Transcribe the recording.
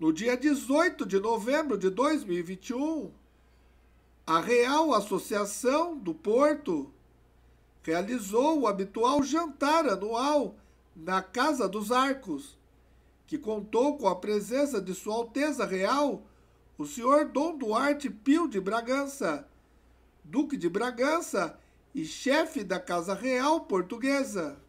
No dia 18 de novembro de 2021, a Real Associação do Porto realizou o habitual jantar anual na Casa dos Arcos, que contou com a presença de Sua Alteza Real, o Senhor Dom Duarte Pio de Bragança, Duque de Bragança e chefe da Casa Real Portuguesa.